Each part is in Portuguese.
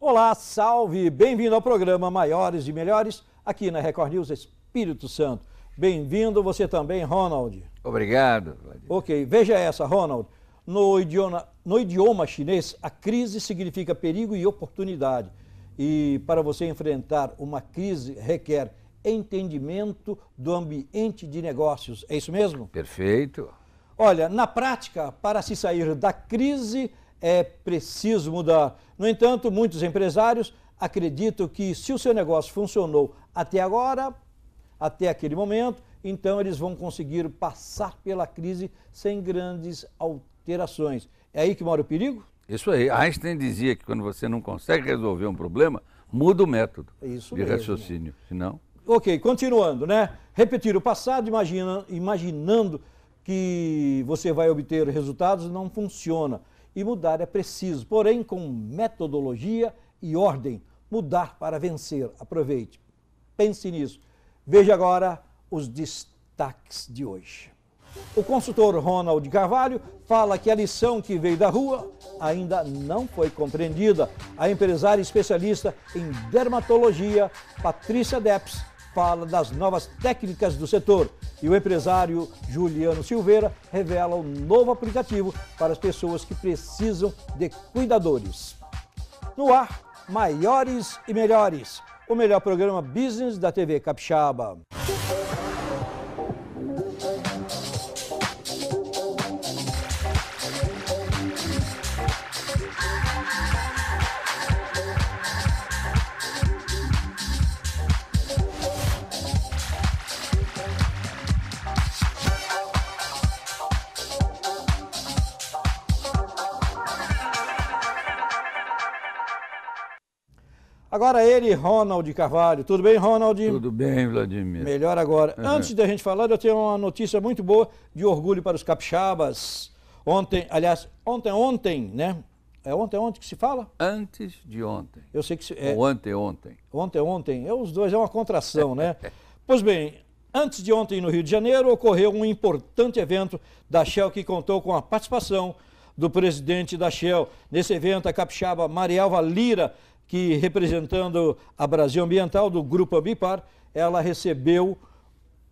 Olá, salve! Bem-vindo ao programa Maiores e Melhores, aqui na Record News Espírito Santo. Bem-vindo você também, Ronald. Obrigado. Vladimir. Ok, veja essa, Ronald. No idioma, no idioma chinês, a crise significa perigo e oportunidade. E para você enfrentar uma crise requer entendimento do ambiente de negócios. É isso mesmo? Perfeito. Olha, na prática, para se sair da crise, é preciso mudar. No entanto, muitos empresários acreditam que se o seu negócio funcionou até agora, até aquele momento, então eles vão conseguir passar pela crise sem grandes alterações. É aí que mora o perigo? Isso aí. Einstein dizia que quando você não consegue resolver um problema, muda o método Isso de mesmo. raciocínio, senão... Ok, continuando, né? Repetir o passado, imagina, imaginando que você vai obter resultados, não funciona. E mudar é preciso, porém com metodologia e ordem. Mudar para vencer. Aproveite. Pense nisso. Veja agora os destaques de hoje. O consultor Ronald Carvalho fala que a lição que veio da rua ainda não foi compreendida. A empresária especialista em dermatologia, Patrícia Depps, fala das novas técnicas do setor e o empresário Juliano Silveira revela um novo aplicativo para as pessoas que precisam de cuidadores. No ar, Maiores e Melhores, o melhor programa business da TV Capixaba. Agora ele, Ronald Carvalho. Tudo bem, Ronald? Tudo bem, Vladimir. Melhor agora. Uhum. Antes da gente falar, eu tenho uma notícia muito boa de orgulho para os capixabas. Ontem, aliás, ontem, ontem, né? É ontem, ontem que se fala? Antes de ontem. Eu sei que se, é... Ou ontem, ontem. Ontem, ontem. É, os dois é uma contração, né? pois bem, antes de ontem no Rio de Janeiro ocorreu um importante evento da Shell que contou com a participação do presidente da Shell. Nesse evento, a capixaba Marielva Lira que representando a Brasil Ambiental do Grupo Ambipar, ela recebeu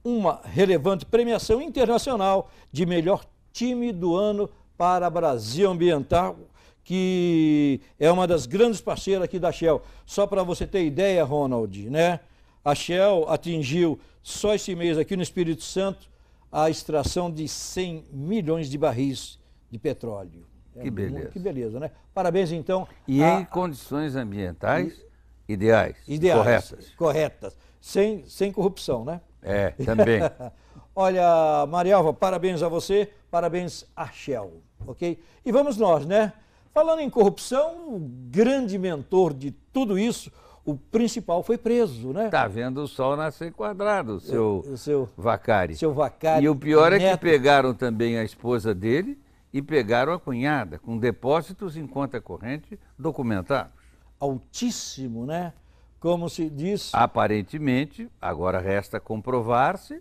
uma relevante premiação internacional de melhor time do ano para a Brasil Ambiental, que é uma das grandes parceiras aqui da Shell. Só para você ter ideia, Ronald, né? A Shell atingiu só esse mês aqui no Espírito Santo a extração de 100 milhões de barris de petróleo. É que beleza. Que beleza, né? Parabéns, então. E a... em condições ambientais e... ideais, ideais, corretas. Corretas. Sem, sem corrupção, né? É, também. Olha, Marialva, parabéns a você, parabéns a Shell, ok? E vamos nós, né? Falando em corrupção, o grande mentor de tudo isso, o principal foi preso, né? Tá vendo o sol nascer quadrado, é, seu, seu Vacari. Seu Vacari. E o pior é neto. que pegaram também a esposa dele e pegaram a cunhada com depósitos em conta corrente documentados. Altíssimo, né? Como se diz. Aparentemente, agora resta comprovar-se,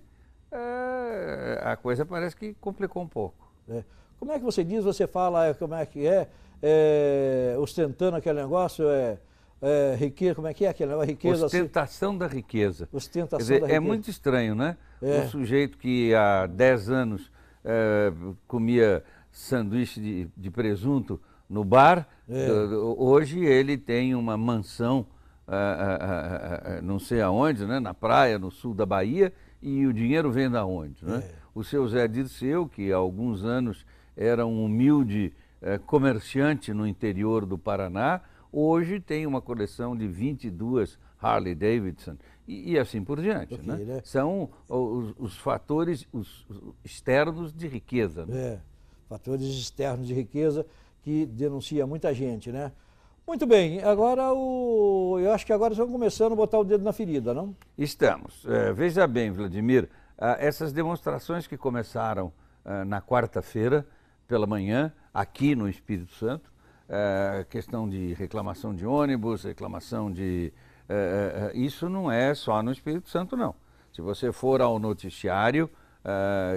é, a coisa parece que complicou um pouco. É. Como é que você diz, você fala eh, como é que é, é ostentando aquele negócio, é, é, riqueza, como é que é aquele negócio? Riqueza, assim? Ostentação assim. da riqueza. Ostentação dizer, da é riqueza. É muito estranho, né? É. Um sujeito que há 10 anos comia sanduíche de, de presunto no bar, é. hoje ele tem uma mansão, ah, ah, ah, não sei aonde, né? na praia, no sul da Bahia, e o dinheiro vem da onde? Né? É. O seu Zé Dirceu, que há alguns anos era um humilde eh, comerciante no interior do Paraná, hoje tem uma coleção de 22 Harley Davidson e, e assim por diante. né? Né? São os, os fatores os, os externos de riqueza. É fatores externos de riqueza que denuncia muita gente, né? Muito bem, agora o, eu acho que agora estão começando a botar o dedo na ferida, não? Estamos. É, veja bem, Vladimir, ah, essas demonstrações que começaram ah, na quarta-feira pela manhã, aqui no Espírito Santo, ah, questão de reclamação de ônibus, reclamação de. isso não é só no Espírito Santo, não. Se você for ao noticiário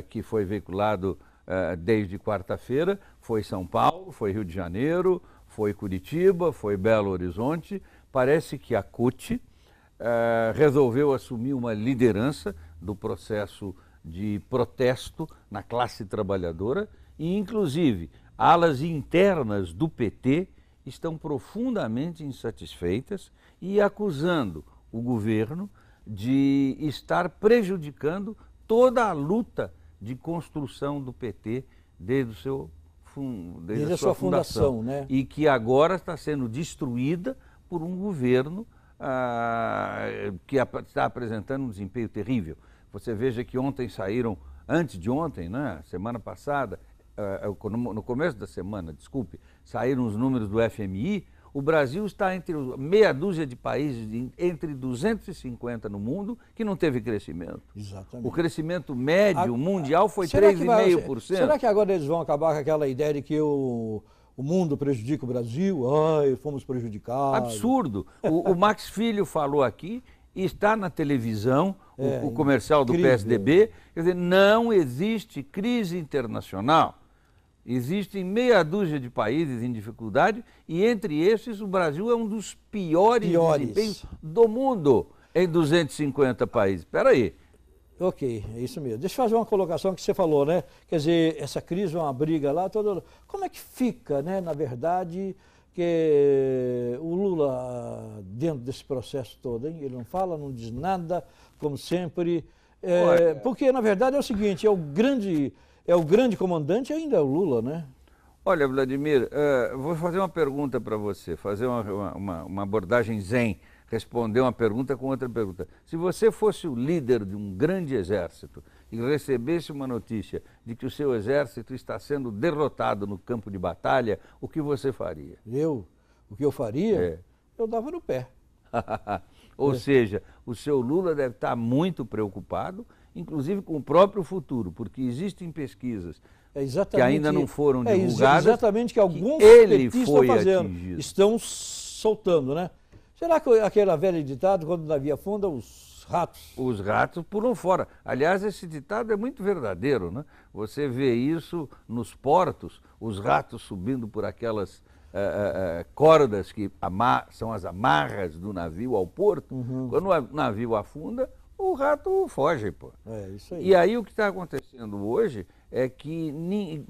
que foi veiculado uh, desde quarta-feira, foi São Paulo, foi Rio de Janeiro, foi Curitiba, foi Belo Horizonte. Parece que a CUT uh, resolveu assumir uma liderança do processo de protesto na classe trabalhadora e, inclusive, alas internas do PT estão profundamente insatisfeitas e acusando o governo de estar prejudicando toda a luta de construção do PT desde, o seu, desde, desde a sua, fundação, fundação. Né? E que agora está sendo destruída por um governo ah, que está apresentando um desempenho terrível. Você veja que ontem saíram, antes de ontem, né, semana passada, ah, no começo da semana, desculpe, saíram os números do FMI o Brasil está entre meia dúzia de países, de, entre 250 no mundo, que não teve crescimento. Exatamente. O crescimento médio a, mundial foi 3,5%. Será, que agora eles vão acabar com aquela ideia de que o, o mundo prejudica o Brasil? Ai, fomos prejudicados. Absurdo. o, o Max Filho falou aqui e está na televisão é, o, o, comercial do incrível. PSDB. Quer dizer, não existe crise internacional. Existem meia dúzia de países em dificuldade e entre esses o Brasil é um dos piores, piores. desempenhos do mundo em 250 países. Espera aí. Ok, é isso mesmo. Deixa eu fazer uma colocação que você falou, né? Quer dizer, essa crise é uma briga lá, toda... como é que fica, né, na verdade, que o Lula dentro desse processo todo, hein? Ele não fala, não diz nada, como sempre. É, porque, na verdade, é o seguinte, é o grande é o grande comandante ainda é o Lula, né? Olha, Vladimir, uh, vou fazer uma pergunta para você, fazer uma, uma, uma abordagem zen, responder uma pergunta com outra pergunta. Se você fosse o líder de um grande exército e recebesse uma notícia de que o seu exército está sendo derrotado no campo de batalha, o que você faria? Eu? O que eu faria? É. Eu dava no pé. Ou é. seja, o seu Lula deve estar tá muito preocupado inclusive com o próprio futuro, porque existem pesquisas é que ainda não foram é divulgadas. exatamente que alguns que ele foi fazendo, atingido. estão soltando, né? Será que aquela velha ditado, quando o navio afunda, os ratos? Os ratos pulam fora. Aliás, esse ditado é muito verdadeiro, né? Você vê isso nos portos, os ratos subindo por aquelas uh, uh, cordas que são as amarras do navio ao porto. Uhum. Quando o navio afunda, o rato foge, pô. É, isso aí. E aí o que está acontecendo hoje é que,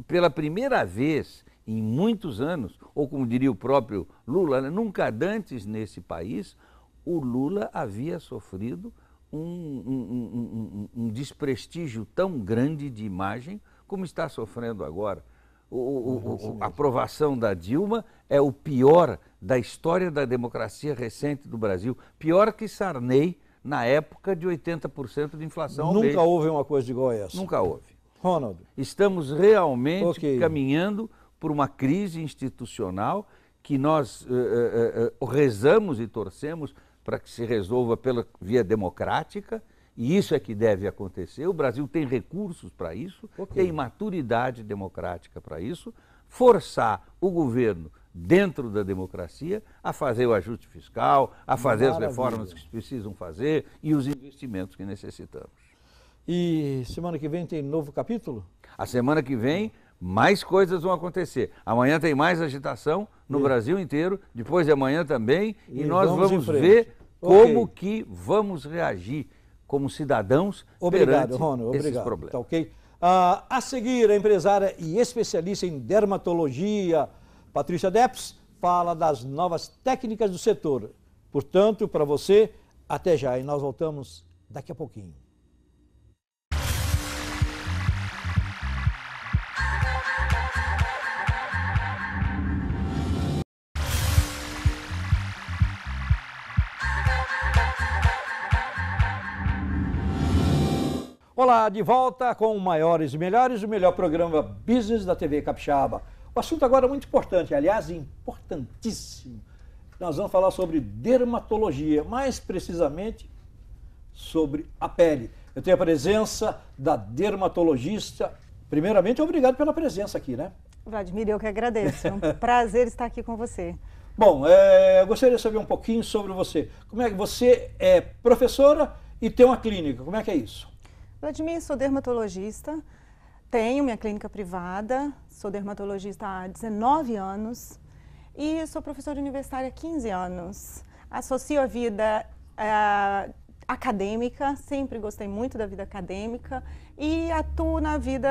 pela primeira vez em muitos anos, ou como diria o próprio Lula, né, nunca antes nesse país, o Lula havia sofrido um, um, um, um, desprestígio tão grande de imagem como está sofrendo agora. O, o, a aprovação da Dilma é o pior da história da democracia recente do Brasil. Pior que Sarney, na época de 80% de inflação. Nunca houve uma coisa igual a essa. Nunca houve. Ronald. Estamos realmente okay. caminhando por uma crise institucional que nós uh, uh, uh, rezamos e torcemos para que se resolva pela via democrática, e isso é que deve acontecer. O Brasil tem recursos para isso, okay. tem maturidade democrática para isso. Forçar o governo dentro da democracia, a fazer o ajuste fiscal, a fazer Maravilha. as reformas que precisam fazer e os investimentos que necessitamos. E semana que vem tem novo capítulo? A semana que vem mais coisas vão acontecer. Amanhã tem mais agitação no e... Brasil inteiro, depois de amanhã também, e, e nós vamos, vamos ver como okay. que vamos reagir como cidadãos obrigado, Rony, obrigado. esses problemas. Tá ok? Ah, a seguir, a empresária e especialista em dermatologia, Patrícia Deps fala das novas técnicas do setor. Portanto, para você, até já. E nós voltamos daqui a pouquinho. Olá, de volta com o Maiores e Melhores, o melhor programa business da TV Capixaba. O assunto agora é muito importante, aliás, importantíssimo. Nós vamos falar sobre dermatologia, mais precisamente sobre a pele. Eu tenho a presença da dermatologista. Primeiramente, obrigado pela presença aqui, né? Vladimir, eu que agradeço. É um prazer estar aqui com você. Bom, é, eu gostaria de saber um pouquinho sobre você. Como é que você é professora e tem uma clínica? Como é que é isso? Vladimir, sou dermatologista. Tenho minha clínica privada, sou dermatologista há 19 anos e sou professora universitária há 15 anos. Associo a vida uh, acadêmica, sempre gostei muito da vida acadêmica e atuo na vida,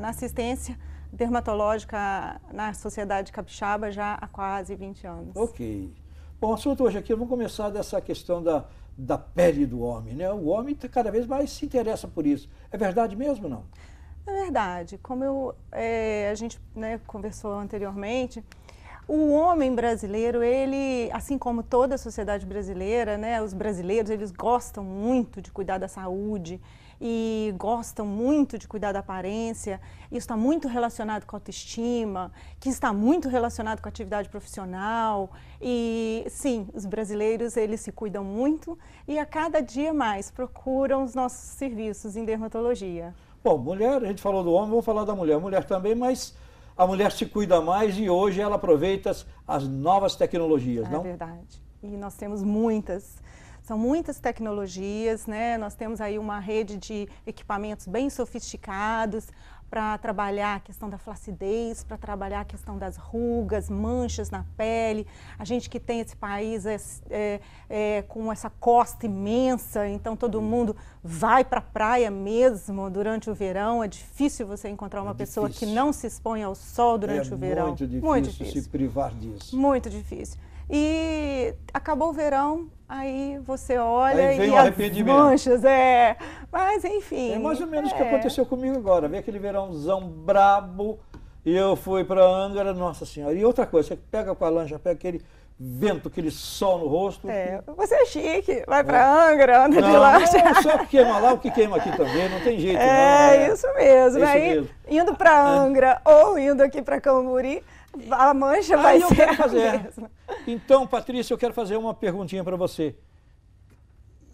na assistência dermatológica na Sociedade Capixaba já há quase 20 anos. Ok. Bom, o assunto hoje aqui, vamos começar dessa questão da, da pele do homem, né? O homem tá cada vez mais se interessa por isso. É verdade mesmo ou não? É verdade. Como eu, é, a gente né, conversou anteriormente, o homem brasileiro, ele, assim como toda a sociedade brasileira, né, os brasileiros, eles gostam muito de cuidar da saúde e gostam muito de cuidar da aparência. Isso está muito relacionado com a autoestima, que está muito relacionado com a atividade profissional. E sim, os brasileiros, eles se cuidam muito e a cada dia mais procuram os nossos serviços em dermatologia. Bom, mulher, a gente falou do homem, vou falar da mulher. Mulher também, mas a mulher se cuida mais e hoje ela aproveita as novas tecnologias, é não? É verdade. E nós temos muitas. São muitas tecnologias, né? Nós temos aí uma rede de equipamentos bem sofisticados para trabalhar a questão da flacidez, para trabalhar a questão das rugas, manchas na pele. A gente que tem esse país é, é, é, com essa costa imensa, então todo uhum. mundo vai para a praia mesmo durante o verão. É difícil você encontrar uma é pessoa que não se expõe ao sol durante é o verão. Muito difícil, muito difícil se privar disso. Muito difícil. E acabou o verão, Aí você olha Aí vem e as manchas, é. Mas enfim. É mais ou menos o é. que aconteceu comigo agora. Veio aquele verãozão brabo e eu fui para Angra, nossa senhora. E outra coisa, você pega com a lancha, pega aquele vento, aquele sol no rosto. É, você é chique, vai para é. Angra, anda não, de lancha. Não, é só que queima lá o que queima aqui também, não tem jeito. É, não, é. isso mesmo. Isso Aí, mesmo. indo para é. Angra ou indo aqui para Camburi, a mancha vai ser fazer. A mesma. Então, Patrícia, eu quero fazer uma perguntinha para você.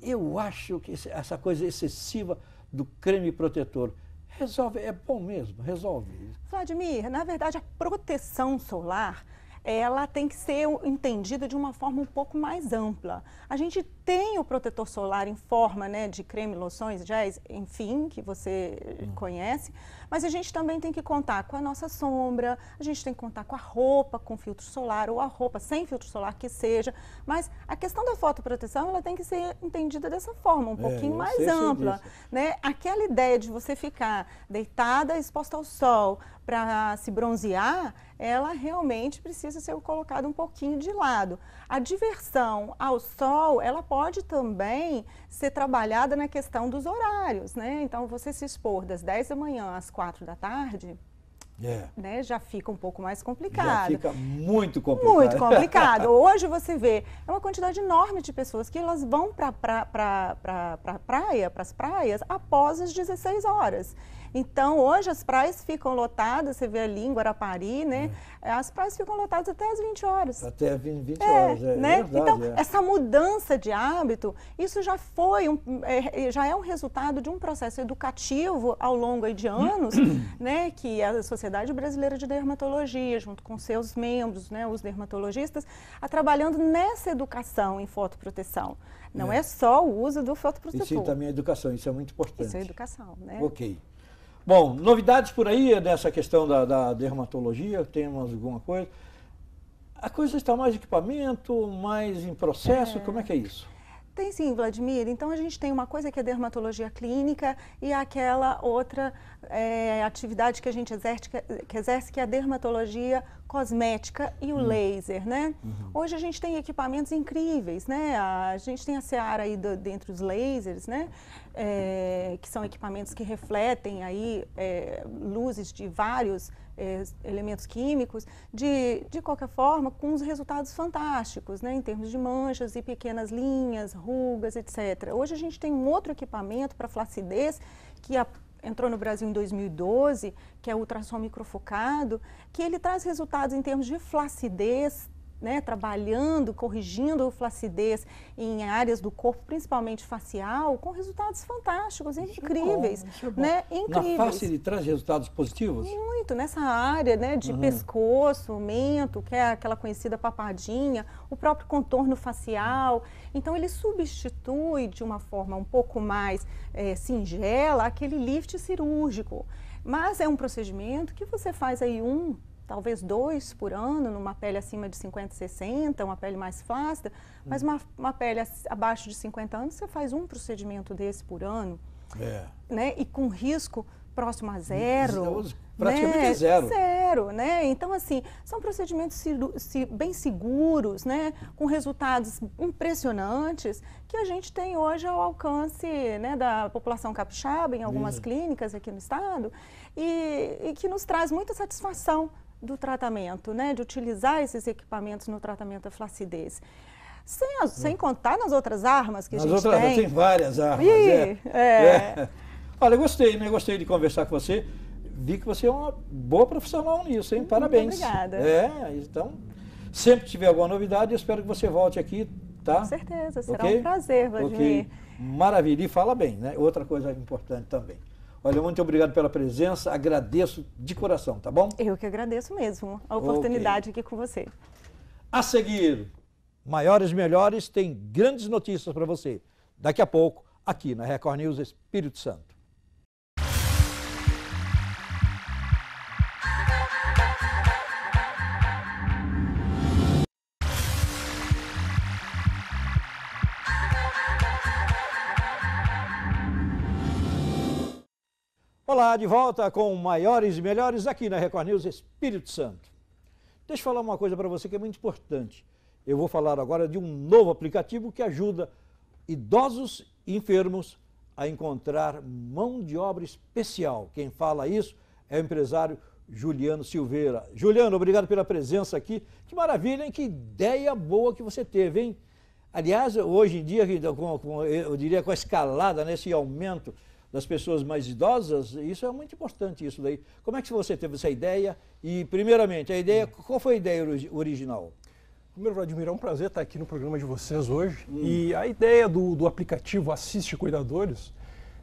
Eu acho que essa coisa excessiva do creme protetor resolve, é bom mesmo, resolve. Vladimir, na verdade, a proteção solar ela tem que ser entendida de uma forma um pouco mais ampla. A gente tem o protetor solar em forma né, de creme, loções, géis, enfim, que você hum. conhece, mas a gente também tem que contar com a nossa sombra, a gente tem que contar com a roupa com filtro solar ou a roupa sem filtro solar que seja, mas a questão da fotoproteção ela tem que ser entendida dessa forma, um é, pouquinho mais ampla. Né? Aquela ideia de você ficar deitada exposta ao sol para se bronzear, ela realmente precisa ser colocada um pouquinho de lado. A diversão ao sol, ela pode também ser trabalhada na questão dos horários, né? Então, você se expor das 10 da manhã às 4 da tarde, é. Né, já fica um pouco mais complicado. Já fica muito complicado. Muito complicado. Hoje você vê, é uma quantidade enorme de pessoas que elas vão para pra, pra, pra, pra praia, para as praias, após as 16 horas. Então, hoje as praias ficam lotadas, você vê ali em Guarapari, né? É. As praias ficam lotadas até as 20 horas. Até 20, 20 é, horas, é, é, né? Verdade, então, é. essa mudança de hábito, isso já foi, um, é, é, já é um resultado de um processo educativo ao longo de anos, né? Que a Sociedade Brasileira de Dermatologia, junto com seus membros, né? Os dermatologistas, a tá trabalhando nessa educação em fotoproteção. Não é, só o uso do fotoprotetor. Isso também é educação, isso é muito importante. Isso é educação, né? Ok. Bom, novidades por aí dessa questão da, da dermatologia, temos alguma coisa. A coisa está mais equipamento, mais em processo, é. como é que é isso? Tem sim, Vladimir. Então a gente tem uma coisa que é dermatologia clínica e aquela outra é, atividade que a gente exerce que, exerce, que é a dermatologia cosmética e o uhum. laser, né? Uhum. Hoje a gente tem equipamentos incríveis, né? A, gente tem a seara aí do, dentre os lasers, né? é, que são equipamentos que refletem aí é, luzes de vários é, elementos químicos, de, de qualquer forma, com os resultados fantásticos, né, em termos de manchas e pequenas linhas, rugas, etc. Hoje a gente tem um outro equipamento para flacidez que a, entrou no Brasil em 2012, que é o ultrassom microfocado, que ele traz resultados em termos de flacidez, né, trabalhando, corrigindo flacidez em áreas do corpo, principalmente facial, com resultados fantásticos, incríveis, é bom, né? É incríveis. Na face ele traz resultados positivos? Muito, nessa área, né, de uhum. pescoço, mento, que é aquela conhecida papadinha, o próprio contorno facial. Então ele substitui de uma forma um pouco mais é, singela aquele lift cirúrgico. Mas é um procedimento que você faz aí um, talvez dois por ano, numa pele acima de 50, 60, uma pele mais flácida, mas uma, uma pele abaixo de 50 anos, você faz um procedimento desse por ano, é. né? E com risco próximo a hum, zero. É, praticamente né? É zero. Zero, né? Então, assim, são procedimentos bem seguros, né? Com resultados impressionantes que a gente tem hoje ao alcance né, da população capixaba em algumas Isso. clínicas aqui no estado e, e que nos traz muita satisfação do tratamento, né, de utilizar esses equipamentos no tratamento da flacidez. Sem, as, sem hum. contar nas outras armas que nas a gente outras, tem. Tem várias armas, Ih, é. É. é. Olha, gostei, né? Gostei de conversar com você. Vi que você é uma boa profissional nisso, hein? Muito Parabéns. Obrigada. É, então, sempre que tiver alguma novidade, eu espero que você volte aqui, tá? Com certeza, será okay? um prazer, Vladimir. Okay. Maravilha, e fala bem, né? Outra coisa importante também. Olha, muito obrigado pela presença, agradeço de coração, tá bom? Eu que agradeço mesmo a oportunidade okay. aqui com você. A seguir, Maiores Melhores tem grandes notícias para você. Daqui a pouco, aqui na Record News Espírito Santo. lá de volta com maiores e melhores aqui na Record News Espírito Santo. Deixa eu falar uma coisa para você que é muito importante. Eu vou falar agora de um novo aplicativo que ajuda idosos e enfermos a encontrar mão de obra especial. Quem fala isso é o empresário Juliano Silveira. Juliano, obrigado pela presença aqui. Que maravilha, hein? Que ideia boa que você teve, hein? Aliás, hoje em dia, eu diria com a escalada, nesse né, aumento das pessoas mais idosas, isso é muito importante isso daí. Como é que você teve essa ideia? E primeiramente, a ideia, hum. qual foi a ideia original? Primeiro, Vladimir, é um prazer estar aqui no programa de vocês hoje. Hum. E a ideia do, do aplicativo Assiste Cuidadores,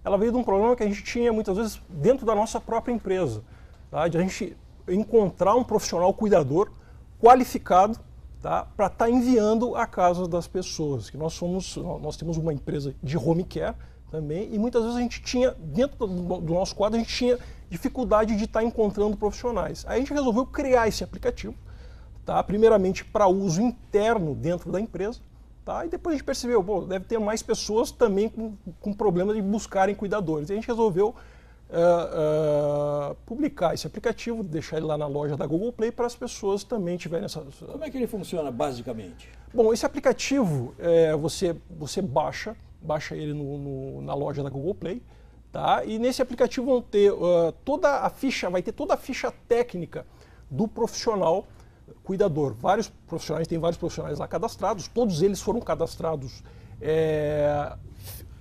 ela veio de um problema que a gente tinha muitas vezes dentro da nossa própria empresa. Tá? De a gente encontrar um profissional cuidador qualificado tá? para estar tá enviando a casa das pessoas. Que nós somos, nós temos uma empresa de home care, também. E muitas vezes a gente tinha, dentro do nosso quadro, a gente tinha dificuldade de estar tá encontrando profissionais. Aí a gente resolveu criar esse aplicativo, tá? primeiramente para uso interno dentro da empresa. Tá? E depois a gente percebeu, bom deve ter mais pessoas também com, com problema de buscarem cuidadores. E a gente resolveu Uh, uh, publicar esse aplicativo, deixar ele lá na loja da Google Play para as pessoas também tiverem essa. Como é que ele funciona basicamente? Bom, esse aplicativo é, você, você baixa, baixa ele no, no, na loja da Google Play. Tá? E nesse aplicativo vão ter uh, toda a ficha, vai ter toda a ficha técnica do profissional cuidador. Vários profissionais, tem vários profissionais lá cadastrados, todos eles foram cadastrados é,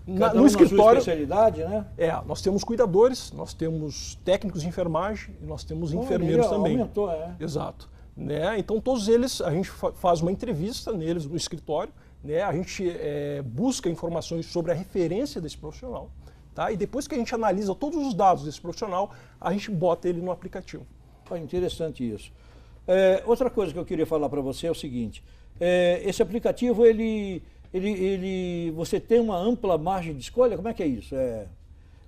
na, no um escritório. especialidade, né? É, nós temos cuidadores, nós temos técnicos de enfermagem e nós temos Bom, enfermeiros também. Aumentou, é. Exato. Né? Então todos eles, a gente fa faz uma entrevista neles no escritório né, a gente é, busca informações sobre a referência desse profissional, tá? e depois que a gente analisa todos os dados desse profissional, a gente bota ele no aplicativo. Ah, interessante isso. É, outra coisa que eu queria falar para você é o seguinte, é, esse aplicativo, ele, ele, ele, você tem uma ampla margem de escolha? Como é que é isso? É,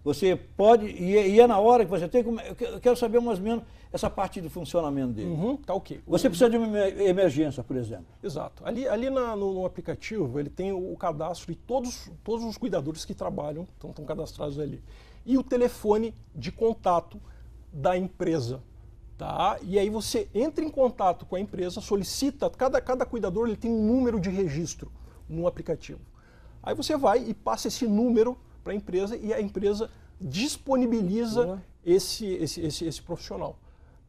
você pode, e, e é na hora que você tem, como, eu quero saber mais ou menos essa parte do funcionamento dele. Uhum, tá ok. Você precisa de uma emergência, por exemplo. Exato. Ali, ali na, no, no, aplicativo, ele tem o, o cadastro de todos, todos os cuidadores que trabalham, estão, estão cadastrados ali. E o telefone de contato da empresa. Tá? E aí você entra em contato com a empresa, solicita, cada, cada cuidador ele tem um número de registro no aplicativo. Aí você vai e passa esse número para a empresa e a empresa disponibiliza uhum. esse, esse, esse, esse profissional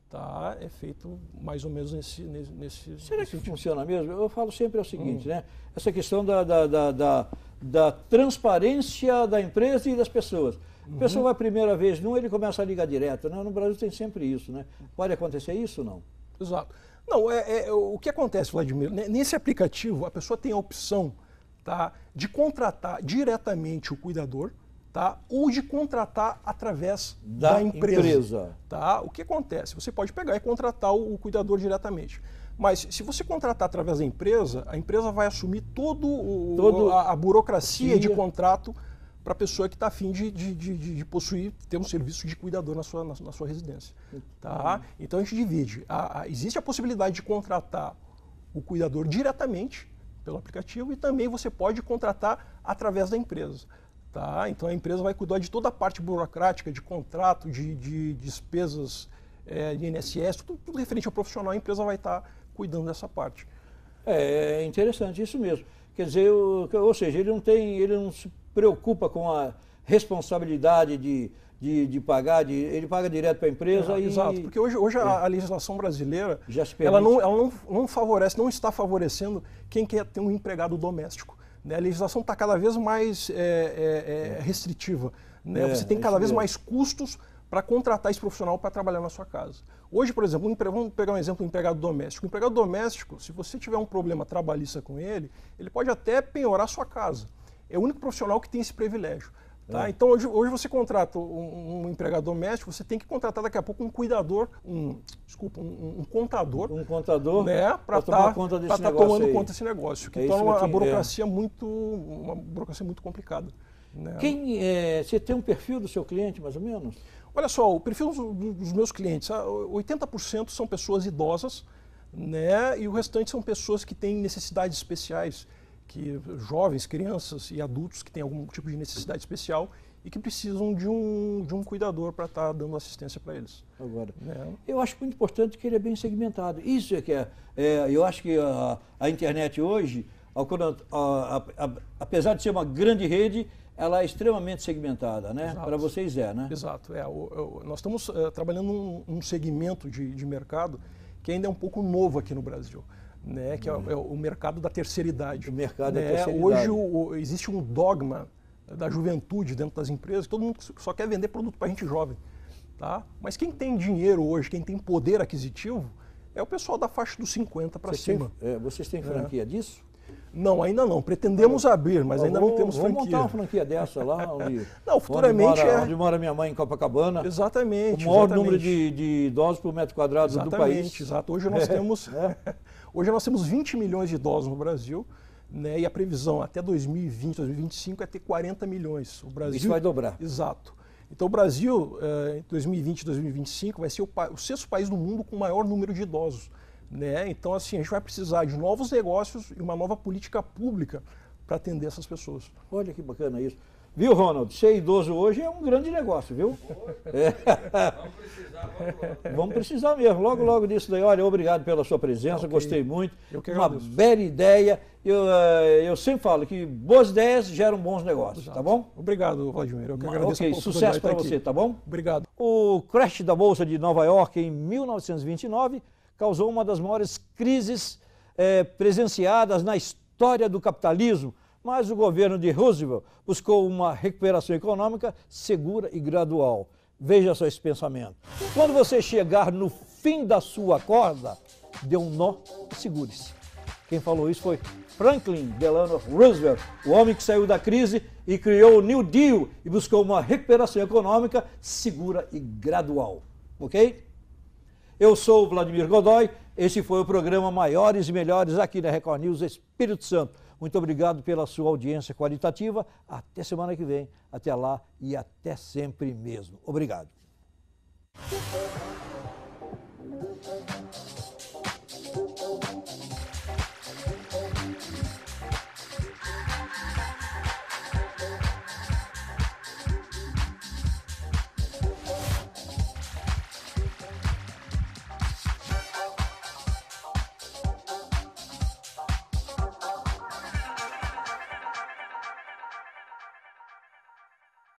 tá, é feito mais ou menos nesse, nesse Será nesse que tipo. funciona mesmo? Eu falo sempre o seguinte, hum. né? Essa questão da, da, da, da, da transparência da empresa e das pessoas. Uhum. A pessoa vai a primeira vez num, ele começa a ligar direto. Né? No Brasil tem sempre isso, né? Pode acontecer isso ou não? Exato. Não, é, é, é o que acontece, Vladimir, nesse aplicativo a pessoa tem a opção tá, de contratar diretamente o cuidador, tá? ou de contratar através da, da empresa, empresa. Tá? O que acontece? Você pode pegar e contratar o, o, cuidador diretamente. Mas se você contratar através da empresa, a empresa vai assumir todo, o, todo a, a, burocracia dia. de contrato para a pessoa que está afim de, de, de, de, possuir, ter um serviço de cuidador na sua, na, na sua residência. Tá? Então a gente divide. A, a, existe a possibilidade de contratar o cuidador diretamente pelo aplicativo e também você pode contratar através da empresa. Tá? Então a empresa vai cuidar de toda a parte burocrática, de contrato, de, de despesas é, de INSS, tudo, tudo, referente ao profissional, a empresa vai estar tá cuidando dessa parte. É, é interessante isso mesmo. Quer dizer, ou seja, ele não tem, ele não se preocupa com a responsabilidade de, de, de pagar, de, ele paga direto para a empresa. É, e, exato, porque hoje, hoje é. a, legislação brasileira ela, não, ela não, não favorece, não está favorecendo quem quer ter um empregado doméstico. Né? A legislação está cada vez mais é, é, é, é. restritiva. Né? É, você tem cada vez mais custos para contratar esse profissional para trabalhar na sua casa. Hoje, por exemplo, vamos pegar um exemplo do empregado doméstico. O empregado doméstico, se você tiver um problema trabalhista com ele, ele pode até penhorar a sua casa. É o único profissional que tem esse privilégio. Tá? É. Então, hoje, hoje você contrata um, um, empregado doméstico, você tem que contratar daqui a pouco um cuidador, um, desculpa, um, um contador. Um contador né, para estar tá conta tá tomando aí. conta desse negócio, que é torna uma, a burocracia é. muito, uma burocracia muito complicada. Né? Quem, é, você tem um perfil do seu cliente, mais ou menos? Olha só, o perfil dos, dos meus clientes, 80% são pessoas idosas, né? E o restante são pessoas que têm necessidades especiais que jovens, crianças e adultos que têm algum tipo de necessidade especial e que precisam de um, de um cuidador para estar tá dando assistência para eles. Agora, né? eu acho muito importante que ele é bem segmentado. Isso é que é, é eu acho que a, a internet hoje, a, a, apesar de ser uma grande rede, ela é extremamente segmentada, né? Para vocês é, né? Exato. É, o, o, nós estamos eh, trabalhando num, um segmento de, de mercado que ainda é um pouco novo aqui no Brasil né, que é, é o mercado da terceira idade. O mercado né? da terceira Hoje, idade. Hoje existe um dogma da juventude dentro das empresas, todo mundo só quer vender produto para gente jovem. Tá? Mas quem tem dinheiro hoje, quem tem poder aquisitivo, é o pessoal da faixa dos 50 para cima. é, vocês têm é. franquia é. disso? Não, ainda não. Pretendemos eu, tá abrir, mas ainda vou, não temos franquia. Vamos montar uma franquia dessa lá não, futuramente onde mora, é... onde mora minha mãe em Copacabana. Exatamente. O maior exatamente. número de, de, idosos por metro quadrado exatamente, do país. Exato. Hoje nós é, temos é. hoje nós temos 20 milhões de idosos no Brasil. Né, e a previsão até 2020, 2025 é ter 40 milhões. O Brasil Isso vai dobrar. Exato. Então o Brasil, eh, em eh, 2020 e 2025, vai ser o, o sexto país do mundo com o maior número de idosos. Né? Então, assim, a gente vai precisar de novos negócios e uma nova política pública para atender essas pessoas. Olha que bacana isso. Viu, Ronald? Ser idoso hoje é um grande negócio, viu? É. Vamos precisar, Vamos precisar mesmo, logo, logo disso daí. Olha, obrigado pela sua presença, okay. gostei muito. Uma bela ideia. Eu, eh, eu sempre falo que boas ideias geram bons negócios, tá Exato. tá bom? Obrigado, Vladimir. Eu que agradeço okay. Sucesso para tá você, tá bom? Obrigado. O crash da Bolsa de Nova York em 1929 causou uma das maiores crises é, presenciadas na história do capitalismo, mas o governo de Roosevelt buscou uma recuperação econômica segura e gradual. Veja só esse pensamento. Quando você chegar no fim da sua corda, dê um nó e segure-se. Quem falou isso foi Franklin Delano Roosevelt, o homem que saiu da crise e criou o New Deal e buscou uma recuperação econômica segura e gradual. Ok? Eu sou o Vladimir Godoy. Esse foi o programa Maiores e Melhores aqui na Record News Espírito Santo. Muito obrigado pela sua audiência qualitativa. Até semana que vem. Até lá e até sempre mesmo. Obrigado.